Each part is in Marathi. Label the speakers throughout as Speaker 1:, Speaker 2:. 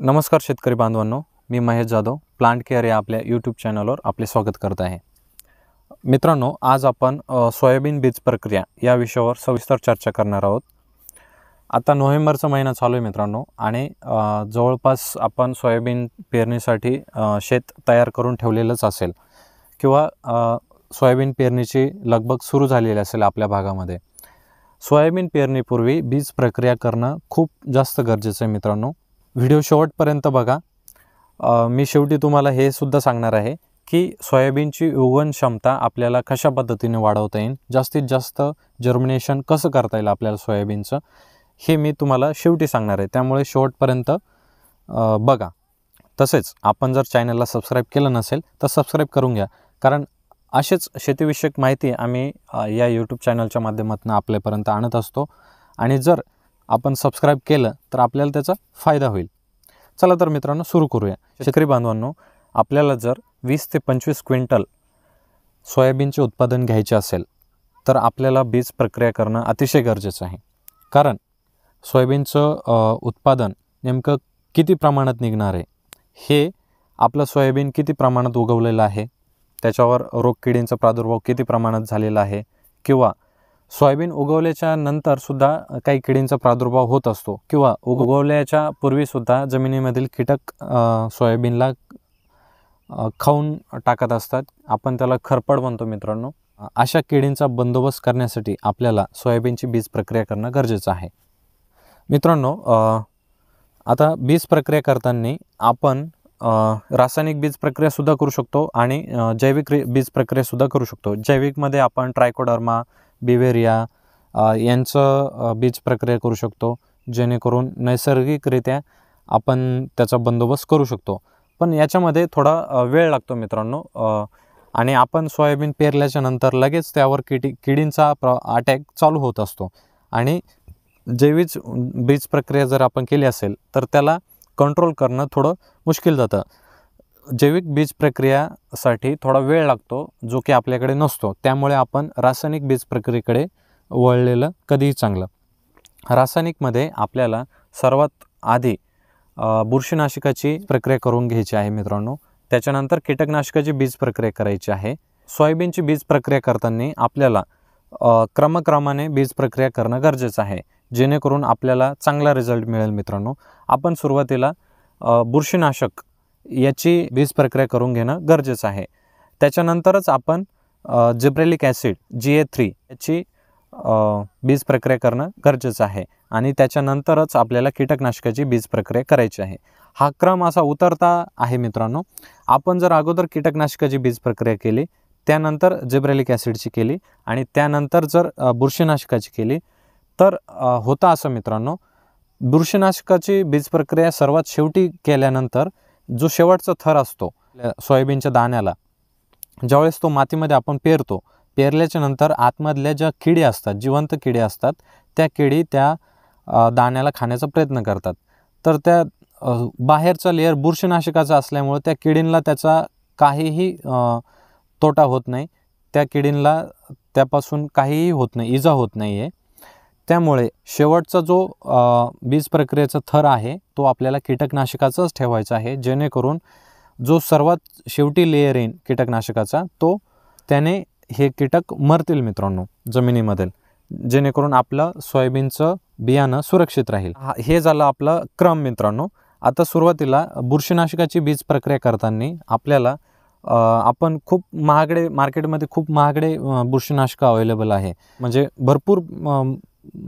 Speaker 1: नमस्कार शेतकरी बांधवांनो मी महेश जाधव प्लांट केअर या आपल्या यूट्यूब चॅनलवर आपले स्वागत करत आहे मित्रांनो आज आपण सोयाबीन बीज प्रक्रिया या विषयावर सविस्तर चर्चा करणार आहोत आता नोव्हेंबरचा महिना चालू आहे मित्रांनो आणि जवळपास आपण सोयाबीन पेरणीसाठी शेत तयार करून ठेवलेलंच असेल किंवा सोयाबीन पेरणीची लगबग सुरू झालेली असेल आपल्या भागामध्ये सोयाबीन पेरणीपूर्वी बीज प्रक्रिया करणं खूप जास्त गरजेचं आहे मित्रांनो व्हिडिओ शेवटपर्यंत बघा मी शेवटी तुम्हाला हे सुद्धा सांगणार आहे की सोयाबीनची उगवण क्षमता आपल्याला कशा पद्धतीने वाढवता येईल जास्तीत जास्त जर्मिनेशन कसं करता येईल आपल्याला सोयाबीनचं हे मी तुम्हाला शेवटी सांगणार आहे त्यामुळे शेवटपर्यंत बघा तसेच आपण जर चॅनलला सबस्क्राईब केलं नसेल तर सबस्क्राईब करून घ्या कारण असेच शेतीविषयक माहिती आम्ही या यूट्यूब चॅनलच्या माध्यमातून आपल्यापर्यंत आणत असतो आणि जर आपण सबस्क्राईब केलं तर आपल्याला त्याचा फायदा होईल चला तर मित्रांनो सुरू करूया शेतकरी बांधवांनो आपल्याला जर वीस ते पंचवीस क्विंटल सोयाबीनचे उत्पादन घ्यायचे असेल तर आपल्याला बीज प्रक्रिया करणं अतिशय गरजेचं आहे कारण सोयाबीनचं उत्पादन नेमकं किती प्रमाणात निघणार आहे हे आपलं सोयाबीन किती प्रमाणात उगवलेलं आहे त्याच्यावर रोग किडींचा प्रादुर्भाव किती प्रमाणात झालेला आहे किंवा सोयाबीन उगवल्याच्या नंतर सुद्धा काही किडींचा प्रादुर्भाव होत असतो किंवा उगवल्याच्या पूर्वीसुद्धा जमिनीमधील कीटक सोयाबीनला खाऊन टाकत असतात आपण त्याला खरपड म्हणतो मित्रांनो अशा किडींचा बंदोबस्त करण्यासाठी आपल्याला सोयाबीनची बीज प्रक्रिया करणं गरजेचं आहे मित्रांनो आता बीज प्रक्रिया करताना आपण रासायनिक बीज प्रक्रियासुद्धा करू शकतो आणि जैविक बीज प्रक्रियासुद्धा करू शकतो जैविकमध्ये आपण ट्रायकोडर्मा बिवेरिया यांचं बीज प्रक्रिया करू शकतो जेणेकरून नैसर्गिकरित्या आपण त्याचा बंदोबस्त करू शकतो पण याच्यामध्ये थोडा वेळ लागतो मित्रांनो आणि आपण सोयाबीन पेरल्याच्या नंतर लगेच त्यावर किडी किडींचा प्र अटॅक चालू होत असतो आणि जैविक बीज प्रक्रिया जर आपण केली असेल तर त्याला कंट्रोल करणं थोडं मुश्किल जातं जैविक बीज प्रक्रियासाठी थोडा वेळ लागतो जो की आपल्याकडे नसतो त्यामुळे आपण रासायनिक बीज प्रक्रियेकडे वळलेलं कधीही चांगलं रासायनिकमध्ये आपल्याला सर्वात आधी बुरशीनाशकाची प्रक्रिया करून घ्यायची आहे मित्रांनो त्याच्यानंतर कीटकनाशकाची बीज प्रक्रिया करायची आहे सोयाबीनची बीज प्रक्रिया करताना आपल्याला क्रमक्रमाने बीज प्रक्रिया करणं गरजेचं आहे जेणेकरून आपल्याला चांगला रिझल्ट मिळेल मित्रांनो आपण सुरुवातीला बुरशीनाशक याची बीज प्रक्रिया करून घेणं गरजेचं आहे त्याच्यानंतरच आपण gibberellic acid G A three याची बीज प्रक्रिया करणं गरजेचं आहे आणि त्याच्यानंतरच आपल्याला कीटकनाशकाची बीज प्रक्रिया करायची आहे हा क्रम असा उतरता आहे मित्रांनो आपण जर अगोदर कीटकनाशकाची बीज प्रक्रिया केली त्यानंतर जिब्रेलिक ॲसिडची केली आणि त्यानंतर जर बुरशीनाशकाची केली तर होता असं मित्रांनो बुरशीनाशकाची बीज प्रक्रिया सर्वात शेवटी केल्यानंतर जो शेवटचा थर असतो सोयाबीनच्या दाण्याला ज्यावेळेस तो मातीमध्ये आपण पेरतो पेरल्याच्या नंतर आतमधल्या ज्या किडी असतात जिवंत किडे असतात त्या किडी त्या दाण्याला खाण्याचा प्रयत्न करतात तर त्या बाहेरचा लेअर बुरशीनाशकाचा असल्यामुळे त्या किडींना त्याचा काहीही तोटा होत नाही त्या किडींना त्यापासून काहीही होत नाही इजा होत नाही आहे त्यामुळे शेवटचा जो बीज प्रक्रियेचा थर आहे तो आपल्याला कीटकनाशकाचाच ठेवायचा आहे जेणेकरून जो सर्वात शेवटी लेअर येईल कीटकनाशकाचा तो त्याने हे कीटक मरतील मित्रांनो जमिनीमधील जेणेकरून आपलं सोयाबीनचं बियाणं सुरक्षित राहील हे झालं आपलं क्रम मित्रांनो आता सुरुवातीला बुरशीनाशकाची बीज प्रक्रिया करताना आपल्याला आपण खूप महागडे मार्केटमध्ये खूप महागडे बुरशीनाशकं अवेलेबल आहे म्हणजे भरपूर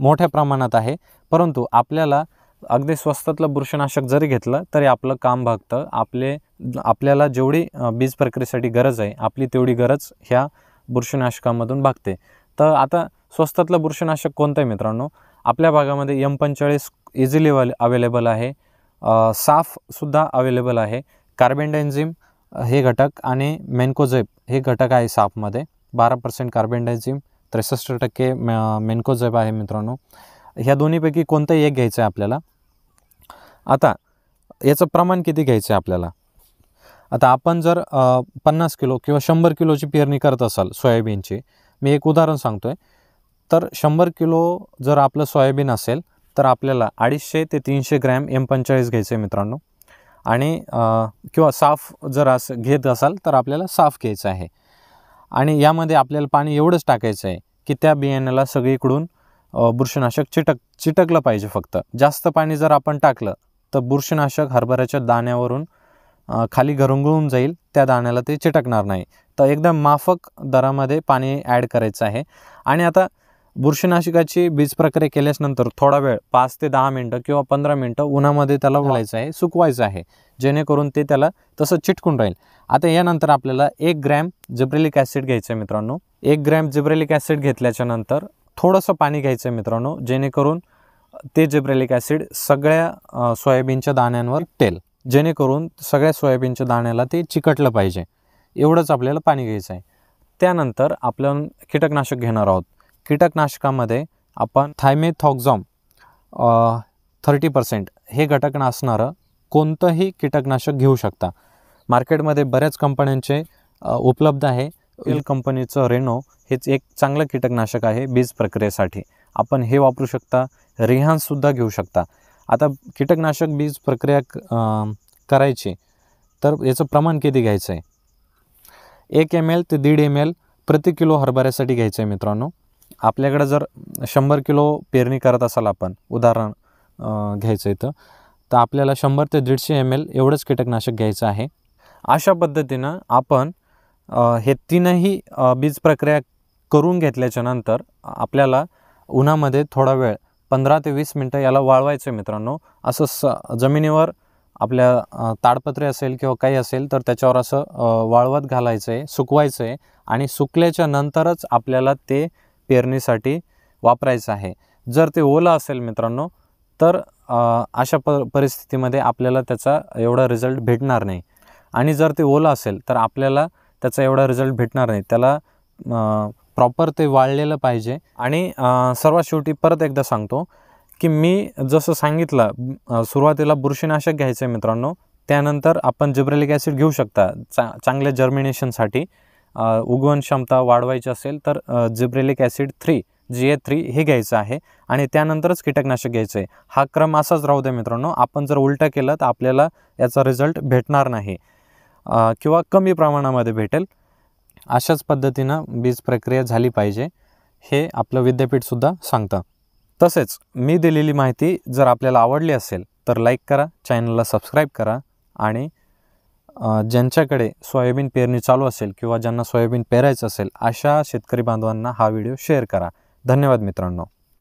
Speaker 1: मोठ्या प्रमाणात आहे परंतु आपल्याला अगदी स्वस्तातलं बुरशीनाशक जरी घेतलं तरी आपलं काम भागतं आपले आपल्याला जेवढी बीज प्रक्रियेसाठी गरज आहे आपली तेवढी गरज ह्या बुरशीनाशकामधून भागते तर आता स्वस्तातलं बुरशीनाशक कोणतं आहे मित्रांनो आपल्या भागामध्ये यम पंचेचाळीस इझिली अवेलेबल आहे साफसुद्धा अवेलेबल आहे कार्बेंडायझिम हे घटक आणि मेनकोझेप हे घटक आहे साफमध्ये बारा पर्सेंट कार्बेंडायझिम त्रेसष्ट टक्के मेन्कोझेब आहे मित्रांनो ह्या दोन्हीपैकी कोणतंही एक घ्यायचं आहे आपल्याला आता याचं प्रमाण किती घ्यायचं आहे आपल्याला आता आपण जर पन्नास किलो किंवा शंभर किलोची पेरणी करत असाल सोयाबीनची मी एक उदाहरण सांगतो आहे तर शंभर किलो जर आपलं सोयाबीन असेल तर आपल्याला अडीचशे ते तीनशे ग्रॅम एम पंचेचाळीस घ्यायचं आहे मित्रांनो आणि किंवा साफ जर असं घेत असाल तर आपल्याला साफ घ्यायचं आहे आणि यामध्ये आपल्याला पाणी एवढंच टाकायचं आहे की त्या बियाण्याला सगळीकडून बुरशीनाशक चिटक चिटकलं पाहिजे फक्त जास्त पाणी जर आपण टाकलं तर बुरशीनाशक हरभऱ्याच्या दाण्यावरून खाली घरुंगळून जाईल त्या दाण्याला ते चिटकणार नाही तर एकदम माफक दरामध्ये पाणी ॲड करायचं आहे आणि आता बुरशीनाशिकाची बीज प्रक्रिया केल्यानंतर थोडा वेळ पाच ते दहा मिनटं किंवा पंधरा मिनटं उन्हामध्ये त्याला व्हायचं आहे सुकवायचं आहे जेणेकरून ते त्याला तसं चिटकून राहील आता यानंतर आपल्याला एक ग्रॅम जिब्रेलिक ॲसिड घ्यायचं आहे मित्रांनो एक ग्रॅम जिब्रेलिक ॲसिड घेतल्याच्या नंतर थोडंसं पाणी घ्यायचं आहे मित्रांनो जेणेकरून ते जिब्रेलिक ॲसिड सगळ्या सोयाबीनच्या दाण्यांवर तेल जेणेकरून सगळ्या सोयाबीनच्या दाण्याला ते चिकटलं पाहिजे एवढंच आपल्याला पाणी घ्यायचं आहे त्यानंतर आपण कीटकनाशक घेणार आहोत कीटकनाशकामध्ये आपण थायमेथॉक्झॉम थर्टी पर्सेंट हे घटक असणारं कोणतंही कीटकनाशक घेऊ शकता मार्केटमध्ये बऱ्याच कंपन्यांचे उपलब्ध आहे एल कंपनीचं रेनो हेच एक चांगलं कीटकनाशक आहे बीज प्रक्रियेसाठी आपण हे वापरू शकता रिहानसुद्धा घेऊ शकता आता कीटकनाशक बीज प्रक्रिया करायची तर याचं प्रमाण किती घ्यायचं आहे एक एम एल ते दीड एम एल प्रति किलो हरभऱ्यासाठी घ्यायचं आहे मित्रांनो आपल्याकडे जर शंभर किलो पेरणी करत असाल आपण उदाहरण घ्यायचं आहे तर आपल्याला शंभर ते दीडशे एम एल एवढंच कीटकनाशक घ्यायचं आहे अशा पद्धतीनं आपण हे तीनही बीज प्रक्रिया करून घेतल्याच्या नंतर आपल्याला उन्हामध्ये थोडा वेळ पंधरा ते वीस मिनटं याला वाळवायचं आहे मित्रांनो असं स जमिनीवर आपल्या ताडपत्रे असेल किंवा काही असेल तर त्याच्यावर असं वाळवत घालायचं आहे सुकवायचं आहे आणि सुकल्याच्या नंतरच आपल्याला ते पेरणीसाठी वापरायचं आहे जर ते ओलं असेल मित्रांनो तर अशा प परिस्थितीमध्ये आपल्याला त्याचा एवढा रिझल्ट भेटणार नाही आणि जर ते ओलं असेल तर आपल्याला त्याचा एवढा रिझल्ट भेटणार नाही त्याला प्रॉपर ते वाळलेलं पाहिजे आणि सर्वात शेवटी परत एकदा सांगतो की मी जसं सांगितलं सुरुवातीला बुरशीनाशक घ्यायचं आहे मित्रांनो त्यानंतर आपण जिब्रेलिक ॲसिड घेऊ शकता चा चांगल्या जर्मिनेशनसाठी उगवण क्षमता वाढवायची असेल तर gibberellic acid three G A three हे घ्यायचं आहे आणि त्यानंतरच कीटकनाशक घ्यायचं आहे हा क्रम असाच राहू दे मित्रांनो आपण जर उलटं केलं तर आपल्याला याचा रिझल्ट भेटणार नाही किंवा कमी प्रमाणामध्ये भेटेल अशाच पद्धतीनं बीज प्रक्रिया झाली पाहिजे हे आपलं विद्यापीठसुद्धा सांगतं तसेच मी दिलेली माहिती जर आपल्याला आवडली असेल तर लाईक करा चॅनलला सबस्क्राईब करा आणि ज्यांच्याकडे सोयाबीन पेरणी चालू असेल किंवा ज्यांना सोयाबीन पेरायचं असेल अशा शेतकरी बांधवांना हा व्हिडिओ शेअर करा धन्यवाद मित्रांनो